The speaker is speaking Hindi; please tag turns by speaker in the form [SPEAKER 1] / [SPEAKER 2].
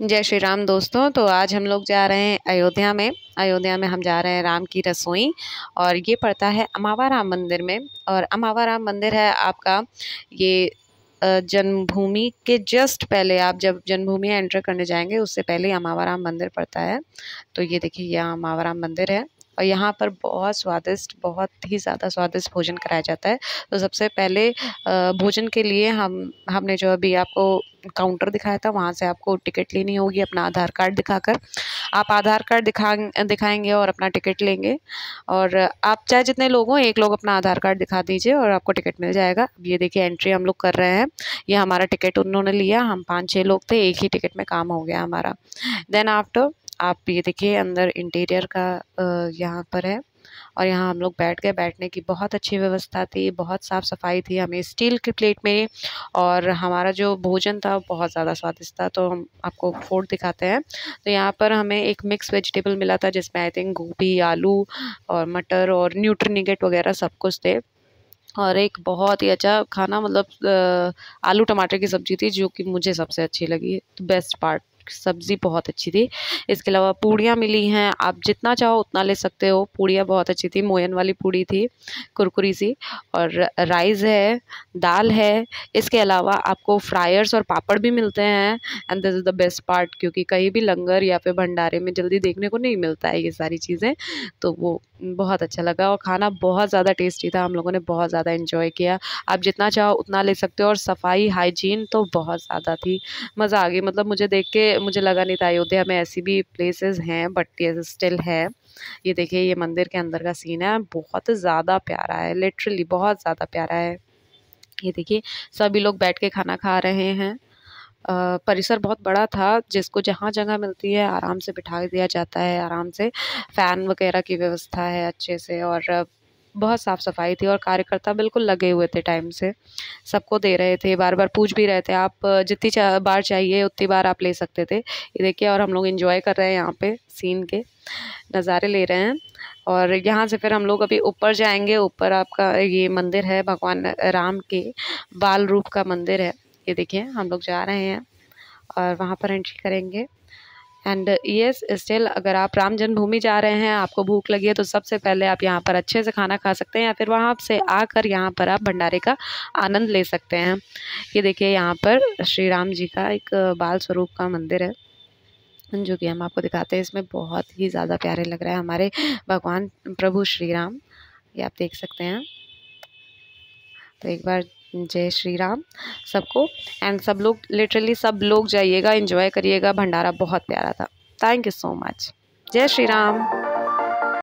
[SPEAKER 1] जय श्री राम दोस्तों तो आज हम लोग जा रहे हैं अयोध्या में अयोध्या में हम जा रहे हैं राम की रसोई और ये पड़ता है अमावा राम मंदिर में और अमावा राम मंदिर है आपका ये जन्मभूमि के जस्ट पहले आप जब जन्मभूमि एंटर करने जाएंगे उससे पहले अमावा राम मंदिर पड़ता है तो ये देखिए यह अमावा राम मंदिर है और यहाँ पर बहुत स्वादिष्ट बहुत ही ज़्यादा स्वादिष्ट भोजन कराया जाता है तो सबसे पहले भोजन के लिए हम हमने जो अभी आपको काउंटर दिखाया था वहाँ से आपको टिकट लेनी होगी अपना आधार कार्ड दिखाकर आप आधार कार्ड दिखा दिखाएंगे और अपना टिकट लेंगे और आप चाहे जितने लोग हों एक लोग अपना आधार कार्ड दिखा दीजिए और आपको टिकट मिल जाएगा अब ये देखिए एंट्री हम लोग कर रहे हैं ये हमारा टिकट उन्होंने लिया हम पाँच छः लोग थे एक ही टिकट में काम हो गया हमारा देन आफ्टर आप ये देखिए अंदर इंटीरियर का यहाँ पर है और यहाँ हम लोग बैठ गए बैठने की बहुत अच्छी व्यवस्था थी बहुत साफ़ सफाई थी हमें स्टील की प्लेट में और हमारा जो भोजन था बहुत ज़्यादा स्वादिष्ट था तो हम आपको फूड दिखाते हैं तो यहाँ पर हमें एक मिक्स वेजिटेबल मिला था जिसमें आई थिंक गोभी आलू और मटर और न्यूट्रीनिगेट वगैरह सब कुछ थे और एक बहुत ही अच्छा खाना मतलब आलू टमाटर की सब्ज़ी थी जो कि मुझे सबसे अच्छी लगी तो बेस्ट पार्ट सब्ज़ी बहुत अच्छी थी इसके अलावा पूड़ियाँ मिली हैं आप जितना चाहो उतना ले सकते हो पूड़ियाँ बहुत अच्छी थी मोयन वाली पूड़ी थी कुरकुरी सी और राइस है दाल है इसके अलावा आपको फ्रायर्स और पापड़ भी मिलते हैं and this is the best part क्योंकि कहीं भी लंगर या फिर भंडारे में जल्दी देखने को नहीं मिलता है ये सारी चीज़ें तो वो बहुत अच्छा लगा और खाना बहुत ज़्यादा टेस्टी था हम लोगों ने बहुत ज़्यादा इन्जॉय किया आप जितना चाहो उतना ले सकते हो और सफाई हाइजीन तो बहुत ज़्यादा थी मज़ा आ गई मतलब मुझे देख के मुझे लगा नहीं था अयोध्या में ऐसी भी प्लेसेस हैं बट ये स्टिल है ये देखिए ये मंदिर के अंदर का सीन है बहुत ज़्यादा प्यारा है लिटरली बहुत ज़्यादा प्यारा है ये देखिए सभी लोग बैठ के खाना खा रहे हैं परिसर बहुत बड़ा था जिसको जहाँ जगह मिलती है आराम से बिठा दिया जाता है आराम से फ़ैन वगैरह की व्यवस्था है अच्छे से और बहुत साफ़ सफाई थी और कार्यकर्ता बिल्कुल लगे हुए थे टाइम से सबको दे रहे थे बार बार पूछ भी रहे थे आप जितनी चा, बार चाहिए उतनी बार आप ले सकते थे ये देखिए और हम लोग इन्जॉय कर रहे हैं यहाँ पर सीन के नज़ारे ले रहे हैं और यहाँ से फिर हम लोग अभी ऊपर जाएंगे ऊपर आपका ये मंदिर है भगवान राम के बाल रूप का मंदिर है ये देखिए हम लोग जा रहे हैं और वहाँ पर एंट्री करेंगे एंड यस स्टिल अगर आप राम जन्मभूमि जा रहे हैं आपको भूख लगी है तो सबसे पहले आप यहाँ पर अच्छे से खाना खा सकते हैं या फिर वहाँ से आकर यहाँ पर आप भंडारे का आनंद ले सकते हैं ये देखिए यहाँ पर श्री राम जी का एक बाल स्वरूप का मंदिर है जो कि हम आपको दिखाते हैं इसमें बहुत ही ज़्यादा प्यारे लग रहा है हमारे भगवान प्रभु श्री राम ये आप देख सकते हैं तो एक बार जय श्री राम सबको एंड सब लोग लिटरली सब लोग जाइएगा इन्जॉय करिएगा भंडारा बहुत प्यारा था थैंक यू सो मच जय श्री राम